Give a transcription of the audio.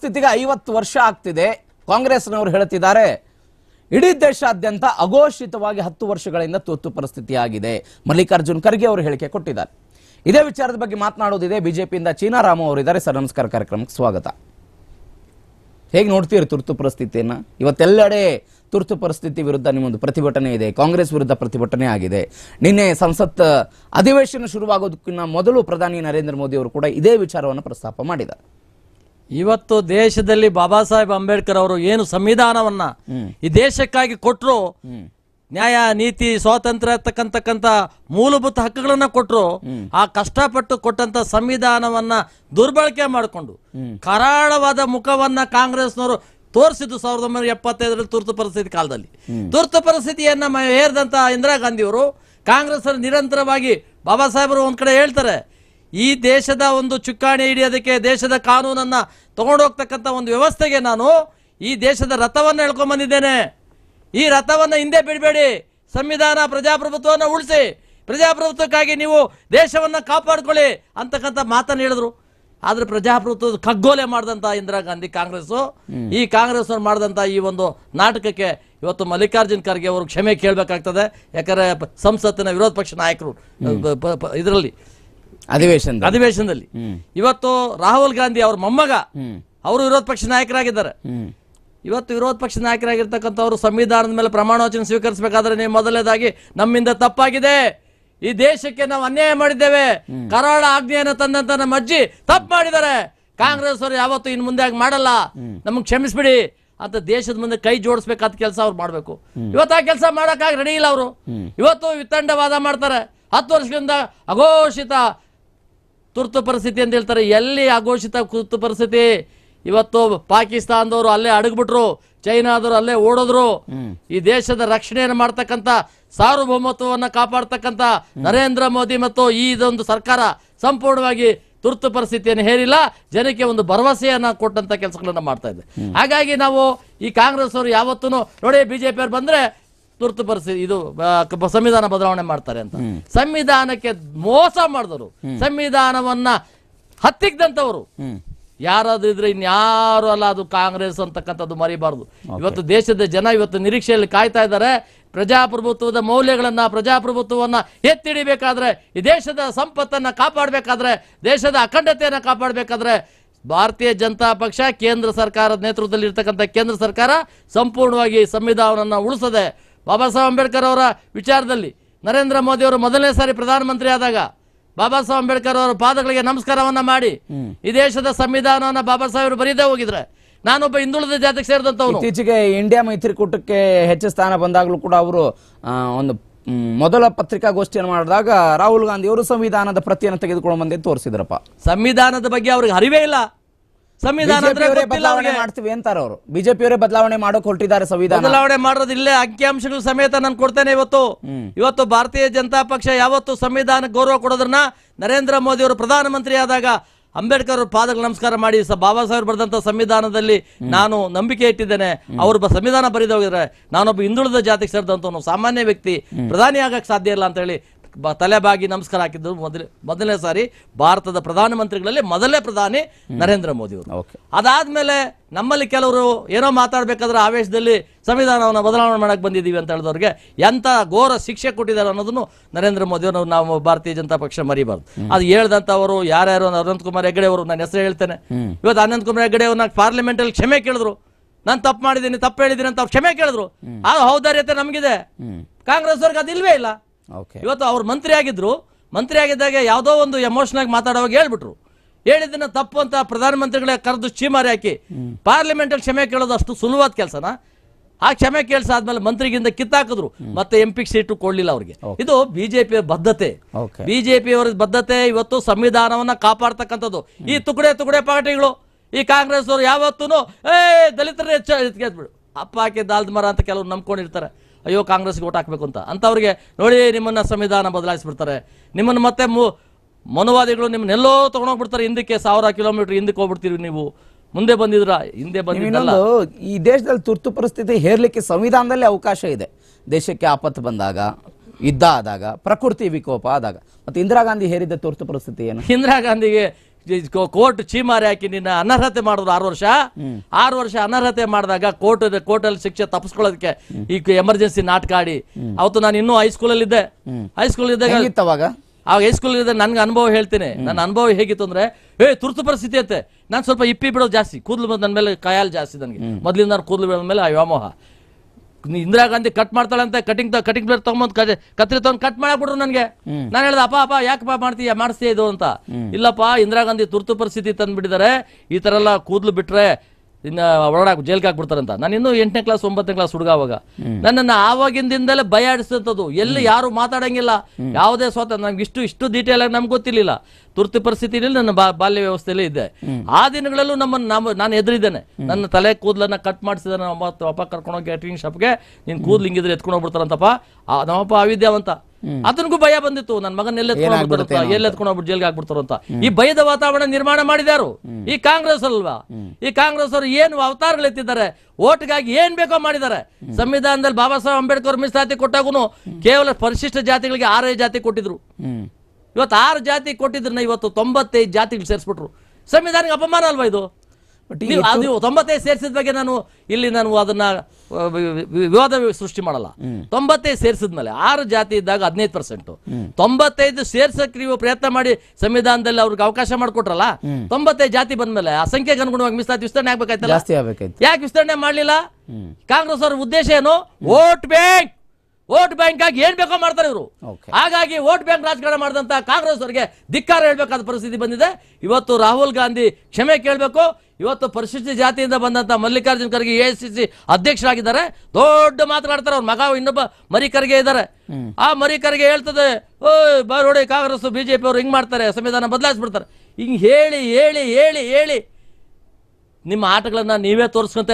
ಸ್ಥಿತಿಗೆ ಐವತ್ತು ವರ್ಷ ಆಗ್ತಿದೆ ಕಾಂಗ್ರೆಸ್ನವರು ಹೇಳುತ್ತಿದ್ದಾರೆ ಇಡೀ ದೇಶಾದ್ಯಂತ ಅಘೋಷಿತವಾಗಿ ಹತ್ತು ವರ್ಷಗಳಿಂದ ತುರ್ತು ಪರಿಸ್ಥಿತಿ ಆಗಿದೆ ಮಲ್ಲಿಕಾರ್ಜುನ್ ಖರ್ಗೆ ಅವರು ಹೇಳಿಕೆ ಕೊಟ್ಟಿದ್ದಾರೆ ಇದೇ ವಿಚಾರದ ಬಗ್ಗೆ ಮಾತನಾಡುವುದಿದೆ ಬಿಜೆಪಿಯಿಂದ ಅವರು ಅವರಿದ್ದಾರೆ ಸರ್ ನಮಸ್ಕಾರ ಕಾರ್ಯಕ್ರಮಕ್ಕೆ ಸ್ವಾಗತ ಹೇಗೆ ನೋಡ್ತೀರಿ ತುರ್ತು ಪರಿಸ್ಥಿತಿಯನ್ನ ಇವತ್ತೆಲ್ಲೆಡೆ ತುರ್ತು ಪರಿಸ್ಥಿತಿ ವಿರುದ್ಧ ನಿಮ್ಮೊಂದು ಪ್ರತಿಭಟನೆ ಇದೆ ಕಾಂಗ್ರೆಸ್ ವಿರುದ್ಧ ಪ್ರತಿಭಟನೆ ಆಗಿದೆ ನಿನ್ನೆ ಸಂಸತ್ ಅಧಿವೇಶನ ಶುರುವಾಗೋದಕ್ಕಿಂತ ಮೊದಲು ಪ್ರಧಾನಿ ನರೇಂದ್ರ ಮೋದಿ ಅವರು ಕೂಡ ಇದೇ ವಿಚಾರವನ್ನು ಪ್ರಸ್ತಾಪ ಮಾಡಿದ್ದಾರೆ ಇವತ್ತು ದೇಶದಲ್ಲಿ ಬಾಬಾ ಸಾಹೇಬ್ ಅಂಬೇಡ್ಕರ್ ಅವರು ಏನು ಸಂವಿಧಾನವನ್ನ ಈ ದೇಶಕ್ಕಾಗಿ ಕೊಟ್ಟರು ನ್ಯಾಯ ನೀತಿ ಸ್ವಾತಂತ್ರ್ಯ ತಕ್ಕಂತಕ್ಕಂತ ಮೂಲಭೂತ ಹಕ್ಕುಗಳನ್ನ ಕೊಟ್ಟರು ಆ ಕಷ್ಟಪಟ್ಟು ಕೊಟ್ಟಂತ ಸಂವಿಧಾನವನ್ನ ದುರ್ಬಳಕೆ ಮಾಡಿಕೊಂಡು ಕರಾಳವಾದ ಮುಖವನ್ನ ಕಾಂಗ್ರೆಸ್ನವರು ತೋರಿಸಿದ್ದು ಸಾವಿರದ ಒಂಬೈನೂರ ಎಪ್ಪತ್ತೈದರಲ್ಲಿ ತುರ್ತು ಪರಿಸ್ಥಿತಿ ಕಾಲದಲ್ಲಿ ತುರ್ತು ಪರಿಸ್ಥಿತಿಯನ್ನ ಹೇರಿದಂತ ಇಂದಿರಾ ಗಾಂಧಿ ಅವರು ಕಾಂಗ್ರೆಸ್ ನಿರಂತರವಾಗಿ ಬಾಬಾ ಸಾಹೇಬರು ಒಂದ್ ಕಡೆ ಹೇಳ್ತಾರೆ ಈ ದೇಶದ ಒಂದು ಚುಕ್ಕಾಣಿ ಹಿಡಿಯೋದಕ್ಕೆ ದೇಶದ ಕಾನೂನನ್ನು ತಗೊಂಡೋಗ್ತಕ್ಕಂಥ ಒಂದು ವ್ಯವಸ್ಥೆಗೆ ನಾನು ಈ ದೇಶದ ರಥವನ್ನು ಬಂದಿದ್ದೇನೆ ಈ ರಥವನ್ನು ಹಿಂದೆ ಬಿಡಬೇಡಿ ಸಂವಿಧಾನ ಪ್ರಜಾಪ್ರಭುತ್ವವನ್ನು ಉಳಿಸಿ ಪ್ರಜಾಪ್ರಭುತ್ವಕ್ಕಾಗಿ ನೀವು ದೇಶವನ್ನು ಕಾಪಾಡ್ಕೊಳ್ಳಿ ಅಂತಕ್ಕಂಥ ಮಾತನ್ನು ಹೇಳಿದ್ರು ಆದರೆ ಪ್ರಜಾಪ್ರಭುತ್ವದ ಕಗ್ಗೋಲೆ ಮಾಡಿದಂಥ ಇಂದಿರಾ ಗಾಂಧಿ ಕಾಂಗ್ರೆಸ್ಸು ಈ ಕಾಂಗ್ರೆಸ್ ಮಾಡಿದಂಥ ಈ ಒಂದು ನಾಟಕಕ್ಕೆ ಇವತ್ತು ಮಲ್ಲಿಕಾರ್ಜುನ್ ಖರ್ಗೆ ಅವರು ಕ್ಷಮೆ ಕೇಳಬೇಕಾಗ್ತದೆ ಯಾಕಂದರೆ ಸಂಸತ್ತಿನ ವಿರೋಧ ಪಕ್ಷ ನಾಯಕರು ಇದರಲ್ಲಿ ಅಧಿವೇಶನ ಅಧಿವೇಶನದಲ್ಲಿ ಇವತ್ತು ರಾಹುಲ್ ಗಾಂಧಿ ಅವ್ರ ಮೊಮ್ಮಗ ಅವರು ವಿರೋಧ ಪಕ್ಷ ನಾಯಕರಾಗಿದ್ದಾರೆ ಇವತ್ತು ವಿರೋಧ ಪಕ್ಷ ನಾಯಕರಾಗಿರ್ತಕ್ಕಂಥವ್ರು ಸಂವಿಧಾನದ ಮೇಲೆ ಪ್ರಮಾಣವಚನ ಸ್ವೀಕರಿಸಬೇಕಾದ್ರೆ ನೀವು ಮೊದಲನೇದಾಗಿ ನಮ್ಮಿಂದ ತಪ್ಪಾಗಿದೆ ಈ ದೇಶಕ್ಕೆ ನಾವು ಅನ್ಯಾಯ ಮಾಡಿದ್ದೇವೆ ಕರಾಳ ಆಜ್ಞೆಯನ್ನು ತಂದಂತ ನಮ್ಮ ಅಜ್ಜಿ ತಪ್ಪು ಮಾಡಿದ್ದಾರೆ ಕಾಂಗ್ರೆಸ್ ಅವರು ಯಾವತ್ತು ಇನ್ ಮುಂದೆ ಆಗಿ ಮಾಡಲ್ಲ ನಮಗೆ ಕ್ಷಮಿಸ್ಬಿಡಿ ಅಂತ ದೇಶದ ಮುಂದೆ ಕೈ ಜೋಡಿಸ್ಬೇಕಾದ ಕೆಲಸ ಅವ್ರು ಮಾಡಬೇಕು ಇವತ್ತು ಆ ಕೆಲಸ ಮಾಡೋಕ್ಕಾಗಿ ರೆಡಿ ಇಲ್ಲ ಅವರು ಇವತ್ತು ವಿತಂಡವಾದ ಮಾಡ್ತಾರೆ ಹತ್ತು ವರ್ಷದಿಂದ ಅಘೋಷಿತ ತುರ್ತು ಪರಿಸ್ಥಿತಿ ಅಂತ ಹೇಳ್ತಾರೆ ಎಲ್ಲಿ ಅಘೋಷಿತ ತುರ್ತು ಪರಿಸ್ಥಿತಿ ಇವತ್ತು ಪಾಕಿಸ್ತಾನದವರು ಅಲ್ಲೇ ಅಡಗ್ಬಿಟ್ರು ಚೈನಾದವರು ಅಲ್ಲೇ ಓಡೋದ್ರು ಈ ದೇಶದ ರಕ್ಷಣೆಯನ್ನು ಮಾಡ್ತಕ್ಕಂಥ ಸಾರ್ವಭೌಮತ್ವವನ್ನು ಕಾಪಾಡ್ತಕ್ಕಂಥ ನರೇಂದ್ರ ಮೋದಿ ಮತ್ತು ಈ ಇದೊಂದು ಸರ್ಕಾರ ಸಂಪೂರ್ಣವಾಗಿ ತುರ್ತು ಪರಿಸ್ಥಿತಿಯನ್ನು ಹೇರಿಲ್ಲ ಜನಕ್ಕೆ ಒಂದು ಭರವಸೆಯನ್ನು ಕೊಟ್ಟಂತ ಕೆಲಸಗಳನ್ನು ಮಾಡ್ತಾ ಇದೆ ಹಾಗಾಗಿ ನಾವು ಈ ಕಾಂಗ್ರೆಸ್ ಅವರು ಯಾವತ್ತೂ ನೋಡಿ ಬಿ ಜೆ ಪಿಯವ್ರು ಬಂದರೆ ತುರ್ತು ಪರಿಸ್ಥಿತಿ ಇದು ಸಂವಿಧಾನ ಬದಲಾವಣೆ ಮಾಡ್ತಾರೆ ಅಂತ ಸಂವಿಧಾನಕ್ಕೆ ಮೋಸ ಮಾಡಿದವರು ಸಂವಿಧಾನವನ್ನ ಹತ್ತಿಕ್ದಂತವರು ಯಾರಾದ್ರೂ ಇದ್ರೆ ಇನ್ಯಾರು ಅಲ್ಲ ಅದು ಕಾಂಗ್ರೆಸ್ ಅಂತಕ್ಕಂಥದ್ದು ಮರಿಬಾರದು ಇವತ್ತು ದೇಶದ ಜನ ಇವತ್ತು ನಿರೀಕ್ಷೆಯಲ್ಲಿ ಕಾಯ್ತಾ ಇದ್ದಾರೆ ಪ್ರಜಾಪ್ರಭುತ್ವದ ಮೌಲ್ಯಗಳನ್ನ ಪ್ರಜಾಪ್ರಭುತ್ವವನ್ನ ಎತ್ತಿಡಿಬೇಕಾದ್ರೆ ಈ ದೇಶದ ಸಂಪತ್ತನ್ನ ಕಾಪಾಡಬೇಕಾದ್ರೆ ದೇಶದ ಅಖಂಡತೆಯನ್ನ ಕಾಪಾಡಬೇಕಾದ್ರೆ ಭಾರತೀಯ ಜನತಾ ಪಕ್ಷ ಕೇಂದ್ರ ಸರ್ಕಾರದ ನೇತೃತ್ವದಲ್ಲಿ ಇರ್ತಕ್ಕಂಥ ಕೇಂದ್ರ ಸರ್ಕಾರ ಸಂಪೂರ್ಣವಾಗಿ ಸಂವಿಧಾನವನ್ನ ಉಳಿಸದೆ ಬಾಬಾ ಸಾಹೇಬ್ ಅಂಬೇಡ್ಕರ್ ಅವರ ವಿಚಾರದಲ್ಲಿ ನರೇಂದ್ರ ಮೋದಿಯವರು ಮೊದಲನೇ ಸಾರಿ ಪ್ರಧಾನಮಂತ್ರಿ ಆದಾಗ ಬಾಬಾ ಸಾಹೇಬ್ ಅಂಬೇಡ್ಕರ್ ಅವರ ಪಾದಗಳಿಗೆ ನಮಸ್ಕಾರವನ್ನ ಮಾಡಿ ಈ ದೇಶದ ಸಂವಿಧಾನವನ್ನು ಬಾಬಾ ಸಾಹೇಬರು ಬರೀದೇ ಹೋಗಿದ್ರೆ ನಾನೊಬ್ಬ ಹಿಂದುಳಿದ ಜಾತಿಗೆ ಸೇರಿದಂಥವ್ರು ಇತ್ತೀಚೆಗೆ ಇಂಡಿಯಾ ಮೈತ್ರಿಕೂಟಕ್ಕೆ ಹೆಚ್ಚು ಸ್ಥಾನ ಬಂದಾಗಲೂ ಕೂಡ ಅವರು ಒಂದು ಮೊದಲ ಪತ್ರಿಕಾಗೋಷ್ಠಿಯನ್ನು ಮಾಡಿದಾಗ ರಾಹುಲ್ ಗಾಂಧಿ ಅವರು ಸಂವಿಧಾನದ ಪ್ರತಿಯನ್ನು ತೆಗೆದುಕೊಳ್ಳುವಂತೆ ತೋರಿಸಿದ್ರಪ್ಪ ಸಂವಿಧಾನದ ಬಗ್ಗೆ ಅವ್ರಿಗೆ ಅರಿವೇ ಇಲ್ಲ ಸಂವಿಧಾನ ಬದಲಾವಣೆ ಮಾಡ್ತೀವಿ ಅಂತಾರೆ ಅವರು ಬಿಜೆಪಿಯವರೇ ಬದಲಾವಣೆ ಮಾಡೋಕೆ ಹೊರಟಿದ್ದಾರೆ ಸಂವಿಧಾನ ಬದಲಾವಣೆ ಮಾಡೋದು ಇಲ್ಲೇ ಅಂಕಿಅಂಶಗಳು ಸಮೇತ ನಾನು ಕೊಡ್ತೇನೆ ಇವತ್ತು ಇವತ್ತು ಭಾರತೀಯ ಜನತಾ ಪಕ್ಷ ಯಾವತ್ತು ಸಂವಿಧಾನ ಗೌರವ ಕೊಡೋದ್ರನ್ನ ನರೇಂದ್ರ ಮೋದಿ ಅವರು ಪ್ರಧಾನಮಂತ್ರಿ ಆದಾಗ ಅಂಬೇಡ್ಕರ್ ಅವ್ರ ಪಾದಕ್ಕೆ ನಮಸ್ಕಾರ ಮಾಡಿ ಬಾಬಾ ಸಾಹೇಬ್ ಬರೆದಂತ ಸಂವಿಧಾನದಲ್ಲಿ ನಾನು ನಂಬಿಕೆ ಇಟ್ಟಿದ್ದೇನೆ ಅವರು ಸಂವಿಧಾನ ಬರೆದು ಹೋಗಿದ್ರೆ ನಾನೊಬ್ಬ ಹಿಂದುಳಿದ ಜಾತಿಗೆ ಸೇರಿದಂತ ಸಾಮಾನ್ಯ ವ್ಯಕ್ತಿ ಪ್ರಧಾನಿ ಆಗಕ್ಕೆ ಸಾಧ್ಯ ಇಲ್ಲ ಅಂತ ಹೇಳಿ ತಲೆ ಬಾಗಿ ನಮಸ್ಕಾರ ಹಾಕಿದ್ದು ಮೊದಲ ಮೊದಲನೇ ಸಾರಿ ಭಾರತದ ಪ್ರಧಾನಮಂತ್ರಿಗಳಲ್ಲಿ ಮೊದಲನೇ ಪ್ರಧಾನಿ ನರೇಂದ್ರ ಮೋದಿ ಅವರು ಅದಾದ್ಮೇಲೆ ನಮ್ಮಲ್ಲಿ ಕೆಲವರು ಏನೋ ಮಾತಾಡಬೇಕಾದ್ರೆ ಆವೇಶದಲ್ಲಿ ಸಂವಿಧಾನವನ್ನು ಬದಲಾವಣೆ ಮಾಡಕ್ಕೆ ಬಂದಿದ್ದೀವಿ ಅಂತ ಹೇಳಿದವ್ರಿಗೆ ಎಂಥ ಘೋರ ಶಿಕ್ಷೆ ಕೊಟ್ಟಿದ್ದಾರೆ ಅನ್ನೋದನ್ನು ನರೇಂದ್ರ ಮೋದಿಯವರು ನಾವು ಭಾರತೀಯ ಜನತಾ ಪಕ್ಷ ಮರಿಬಾರ್ದು ಅದು ಹೇಳ್ದಂಥವರು ಯಾರ್ಯಾರು ಅನಂತ್ ಕುಮಾರ್ ಹೆಗಡೆ ಅವರು ನನ್ನ ಹೆಸರು ಹೇಳ್ತೇನೆ ಇವತ್ತು ಅನಂತ್ ಕುಮಾರ್ ಹೆಗಡೆ ಅವ್ರನ್ನ ಪಾರ್ಲಿಮೆಂಟಲ್ಲಿ ಕ್ಷಮೆ ಕೇಳಿದ್ರು ನಾನು ತಪ್ಪು ಮಾಡಿದ್ದೀನಿ ತಪ್ಪು ಹೇಳಿದ್ದೀನಿ ಅಂತ ಅವ್ರು ಕ್ಷಮೆ ಕೇಳಿದ್ರು ಆ ಔದಾರ್ಯತೆ ನಮಗಿದೆ ಕಾಂಗ್ರೆಸ್ ಅವ್ರಿಗೆ ಅದಿಲ್ವೇ ಇಲ್ಲ ಇವತ್ತು ಅವ್ರು ಮಂತ್ರಿ ಆಗಿದ್ರು ಮಂತ್ರಿ ಆಗಿದ್ದಾಗ ಯಾವುದೋ ಒಂದು ಎಮೋಷನ್ ಆಗಿ ಮಾತಾಡುವಾಗ ಹೇಳ್ಬಿಟ್ರು ಹೇಳಿದ್ದನ್ನ ತಪ್ಪು ಅಂತ ಪ್ರಧಾನಮಂತ್ರಿಗಳೇ ಕರೆದು ಚೀಮಾರಿ ಹಾಕಿ ಅಲ್ಲಿ ಕ್ಷಮೆ ಕೇಳೋದು ಅಷ್ಟು ಸುಲಭವಾದ ಕೆಲಸನ ಆ ಕ್ಷಮೆ ಕೇಳಿಸ ಆದ್ಮೇಲೆ ಮಂತ್ರಿಗಿಂದ ಕಿತ್ತಾಕಿದ್ರು ಮತ್ತೆ ಎಂ ಪಿ ಸೀಟು ಕೊಡ್ಲಿಲ್ಲ ಅವ್ರಿಗೆ ಇದು ಬಿಜೆಪಿ ಬದ್ಧತೆ ಬಿಜೆಪಿಯವರ ಬದ್ಧತೆ ಇವತ್ತು ಸಂವಿಧಾನವನ್ನ ಕಾಪಾಡ್ತಕ್ಕಂಥದ್ದು ಈ ತುಕಡೆ ತುಕಡೆ ಪಾರ್ಟಿಗಳು ಈ ಕಾಂಗ್ರೆಸ್ ಅವರು ಯಾವತ್ತೂ ಏ ದಲಿತರ ಹೆಚ್ಚು ಎತ್ಬಿಡು ಅಪ್ಪ ಹಾಕಿ ದಾಲ್ದ ಮರ ಅಂತ ಕೆಲವರು ನಂಬ್ಕೊಂಡಿರ್ತಾರೆ ಅಯ್ಯೋ ಕಾಂಗ್ರೆಸ್ಗೆ ಓಟ್ ಹಾಕಬೇಕು ಅಂತ ಅಂಥವ್ರಿಗೆ ನೋಡಿ ನಿಮ್ಮನ್ನು ಸಂವಿಧಾನ ಬದಲಾಯಿಸ್ಬಿಡ್ತಾರೆ ನಿಮ್ಮನ್ನು ಮತ್ತೆ ಮು ಮನುವಾದಿಗಳು ನಿಮ್ಮನ್ನೆಲ್ಲೋ ತೊಗೊಂಡೋಗ್ಬಿಡ್ತಾರೆ ಹಿಂದಕ್ಕೆ ಸಾವಿರ ಕಿಲೋಮೀಟರ್ ಹಿಂದಕ್ಕೆ ಹೋಗ್ಬಿಡ್ತೀರಿ ನೀವು ಮುಂದೆ ಬಂದಿದ್ರ ಹಿಂದೆ ಬಂದಿದ್ದಲ್ಲ ಈ ದೇಶದಲ್ಲಿ ತುರ್ತು ಪರಿಸ್ಥಿತಿ ಹೇರ್ಲಿಕ್ಕೆ ಸಂವಿಧಾನದಲ್ಲಿ ಅವಕಾಶ ಇದೆ ದೇಶಕ್ಕೆ ಆಪತ್ತು ಬಂದಾಗ ಯುದ್ಧ ಆದಾಗ ಪ್ರಕೃತಿ ವಿಕೋಪ ಆದಾಗ ಮತ್ತೆ ಇಂದಿರಾ ಗಾಂಧಿ ಹೇರಿದ್ದ ತುರ್ತು ಪರಿಸ್ಥಿತಿ ಏನು ಇಂದಿರಾ ಗಾಂಧಿಗೆ ಕೋರ್ಟ್ ಚೀಮಾರಿ ಹಾಕಿ ನಿನ್ನ ಅನರ್ಹತೆ ಮಾಡಿದ್ರು ಆರು ವರ್ಷ ಆರು ವರ್ಷ ಅನರ್ಹತೆ ಮಾಡಿದಾಗ ಕೋರ್ಟ್ ಕೋರ್ಟಲ್ಲಿ ಶಿಕ್ಷೆ ತಪ್ಪಿಸ್ಕೊಳ್ಳೋದಕ್ಕೆ ಈ ಎಮರ್ಜೆನ್ಸಿ ನಾಟಕ ಆಡಿ ಅವತ್ತು ನಾನು ಇನ್ನೂ ಅಲ್ಲಿ ಇದ್ದೆ ಹೈಸ್ಕೂಲ್ ಇದ್ದಾಗ ಆಗ ಹೈಸ್ಕೂಲ್ ಇದ್ದೆ ನನ್ಗೆ ಅನುಭವ ಹೇಳ್ತೀನಿ ನನ್ನ ಅನುಭವ ಹೇಗಿತ್ತು ಅಂದ್ರೆ ಏ ತುರ್ತು ಪರಿಸ್ಥಿತಿ ಅಂತೆ ನಾನು ಸ್ವಲ್ಪ ಇಪ್ಪಿ ಬಿಡೋದು ಜಾಸ್ತಿ ಕೂದಲು ನನ್ನ ಮೇಲೆ ಕಾಯಲ್ ಜಾಸ್ತಿ ನನಗೆ ಮೊದಲಿಂದ ನಾನು ಕೂದಲು ಬಿಡೋದ ಮೇಲೆ ವ್ಯಾಮೋಹ ಇಂದಿರಾ ಗಾಂಧಿ ಕಟ್ ಮಾಡ್ತಾಳಂತೆ ಕಟಿಂಗ್ ಕಟಿಂಗ್ ಬ್ಲೇಡ್ ತಗೊಂಬಂದ್ ಕತ್ರಿ ತಗೊಂಡ್ ಕಟ್ ಮಾಡಾಕ್ಬಿಡ್ರು ನನಗೆ ನಾನು ಹೇಳ್ದೆ ಅಪ್ಪ ಅಪ್ಪ ಯಾಕಪ್ಪ ಮಾಡ್ತೀಯ ಮಾಡಿಸ್ತೀಯ ಇದು ಅಂತ ಇಲ್ಲಪ್ಪ ಇಂದಿರಾ ಗಾಂಧಿ ತುರ್ತು ಪರಿಸ್ಥಿತಿ ತಂದ್ಬಿಟ್ಟಿದ್ದಾರೆ ಈ ತರ ಎಲ್ಲ ಕೂದ್ಲು ಬಿಟ್ರೆ ಇನ್ನ ಒಳಗಾಕ್ ಜೈಲ್ಗೆ ಹಾಕ್ಬಿಡ್ತಾರಂತ ನಾನು ಇನ್ನೂ ಎಂಟನೇ ಕ್ಲಾಸ್ ಒಂಬತ್ತನೇ ಕ್ಲಾಸ್ ಹುಡುಗ ಅವಾಗ ನನ್ನನ್ನ ಆವಾಗಿಂದಿಂದಲೇ ಭಯ ಆಡಿಸಿದಂಥದ್ದು ಎಲ್ಲಿ ಯಾರು ಮಾತಾಡಂಗಿಲ್ಲ ಯಾವುದೇ ಸ್ವತಃ ನಮ್ಗೆ ಇಷ್ಟು ಇಷ್ಟು ಡೀಟೇಲ್ ಆಗಿ ನಮ್ಗೆ ಗೊತ್ತಿರಲಿಲ್ಲ ತುರ್ತು ಪರಿಸ್ಥಿತಿಯಲ್ಲಿ ನನ್ನ ಬಾಲ್ಯ ವ್ಯವಸ್ಥೆಯಲ್ಲಿ ಇದ್ದೆ ಆ ದಿನಗಳಲ್ಲೂ ನಮ್ಮನ್ನು ನಮ್ಮ ನಾನು ಎದುರಿದ್ದೇನೆ ನನ್ನ ತಲೆ ಕೂದಲನ್ನ ಕಟ್ ಮಾಡಿಸಿದ ನಮ್ಮ ಅಪ್ಪ ಕರ್ಕೊಂಡೋಗಿ ಶಾಪ್ಗೆ ನಿನ್ನ ಕೂದಲು ಹಿಂಗಿದ್ರೆ ಎತ್ಕೊಂಡು ಹೋಗ್ಬಿಡ್ತಾರಂತಪ್ಪ ನಮ್ಮಪ್ಪ ಅವಿದ್ಯಾವಂತ ಆತನಿಗೂ ಭಯ ಬಂದಿತ್ತು ನನ್ನ ಮಗನ್ ಎಲ್ಲೆತ್ಕೊಂಡು ಎಲ್ಲೆತ್ಕೊಂಡು ಹೋಗ್ಬಿಟ್ಟು ಜೈಲ್ಗೆ ಹಾಕ್ಬಿಡ್ತಾರ ಅಂತ ಈ ಭಯದ ವಾತಾವರಣ ನಿರ್ಮಾಣ ಮಾಡಿದಾರು ಈ ಕಾಂಗ್ರೆಸ್ ಅಲ್ವಾ ಈ ಕಾಂಗ್ರೆಸ್ ಅವರು ಏನು ಅವತಾರಗಳು ಎತ್ತಿದ್ದಾರೆ ಓಟ್ಗಾಗಿ ಏನ್ ಬೇಕೋ ಮಾಡಿದ್ದಾರೆ ಸಂವಿಧಾನದಲ್ಲಿ ಬಾಬಾ ಸಾಹೇಬ್ ಅಂಬೇಡ್ಕರ್ ಮೀಸಲಾತಿ ಕೊಟ್ಟಾಗೂ ಕೇವಲ ಪರಿಶಿಷ್ಟ ಜಾತಿಗಳಿಗೆ ಆರೇ ಜಾತಿ ಕೊಟ್ಟಿದ್ರು ಇವತ್ತು ಆರು ಜಾತಿ ಕೊಟ್ಟಿದ್ರನ್ನ ಇವತ್ತು ತೊಂಬತ್ತೈದು ಜಾತಿಗಳು ಸೇರಿಸ್ಬಿಟ್ರು ಸಂವಿಧಾನಕ್ಕೆ ಅಪಮಾನ ಅಲ್ವಾ ಇದು ಅದು ತೊಂಬತ್ತೈದು ಸೇರಿಸಿದ ಬಗ್ಗೆ ನಾನು ಇಲ್ಲಿ ನಾನು ಅದನ್ನ ವಿವಾದ ಸೃಷ್ಟಿ ಮಾಡಲ್ಲ ತೊಂಬತ್ತೈದು ಸೇರಿಸಿದ್ಮೇಲೆ ಆರು ಜಾತಿ ಇದ್ದಾಗ ಹದಿನೈದು ಪರ್ಸೆಂಟ್ ತೊಂಬತ್ತೈದು ಸೇರ್ಸಕ್ಕೆ ನೀವು ಪ್ರಯತ್ನ ಮಾಡಿ ಸಂವಿಧಾನದಲ್ಲಿ ಅವ್ರಿಗೆ ಅವಕಾಶ ಮಾಡಿಕೊಟ್ರಲ್ಲ ತೊಂಬತ್ತೈದು ಜಾತಿ ಬಂದ್ಮೇಲೆ ಆ ಸಂಖ್ಯೆಗೆ ಅನುಗುಣವಾಗಿ ಮೀಸಲಾತಿ ವಿಸ್ತರಣೆ ಆಗ್ಬೇಕಾಯ್ತಲ್ಲ ಯಾಕೆ ವಿಸ್ತರಣೆ ಮಾಡಲಿಲ್ಲ ಕಾಂಗ್ರೆಸ್ ಅವ್ರ ಉದ್ದೇಶ ಏನು ವೋಟ್ ಬ್ಯಾಂಕ್ ವೋಟ್ ಬ್ಯಾಂಕ್ ಆಗಿ ಏನ್ ಬೇಕೋ ಮಾಡ್ತಾರೆ ಇವರು ಹಾಗಾಗಿ ವೋಟ್ ಬ್ಯಾಂಕ್ ರಾಜಕಾರಣ ಮಾಡಿದಂತ ಕಾಂಗ್ರೆಸ್ ಅವರಿಗೆ ಧಿಕ್ಕಾರ ಹೇಳ್ಬೇಕಾದ ಪರಿಸ್ಥಿತಿ ಬಂದಿದೆ ಇವತ್ತು ರಾಹುಲ್ ಗಾಂಧಿ ಕ್ಷಮೆ ಕೇಳಬೇಕು ಇವತ್ತು ಪರಿಶಿಷ್ಟ ಜಾತಿಯಿಂದ ಬಂದಂತ Mallikarjun Kharge A C C ಅಧ್ಯಕ್ಷರಾಗಿದ್ದಾರೆ ದೊಡ್ಡ ಮಾತನಾಡ್ತಾರೆ ಅವ್ರ ಮಗ ಇನ್ನೊಬ್ಬ ಮರಿ ಖರ್ಗೆ ಇದ್ದಾರೆ ಆ ಮರಿ ಖರ್ಗೆ ಹೇಳ್ತದೆ ಓ ಬಾ ನೋಡಿ ಕಾಂಗ್ರೆಸ್ ಬಿಜೆಪಿ ಅವರು ಹಿಂಗ್ ಮಾಡ್ತಾರೆ ಸಂವಿಧಾನ ಬದಲಾಯಿಸ್ಬಿಡ್ತಾರೆ ಹಿಂಗ್ ಹೇಳಿ ಹೇಳಿ ಹೇಳಿ ಹೇಳಿ ನಿಮ್ಮ ಆಟಗಳನ್ನ ನೀವೇ ತೋರಿಸ್ಕೊಂತ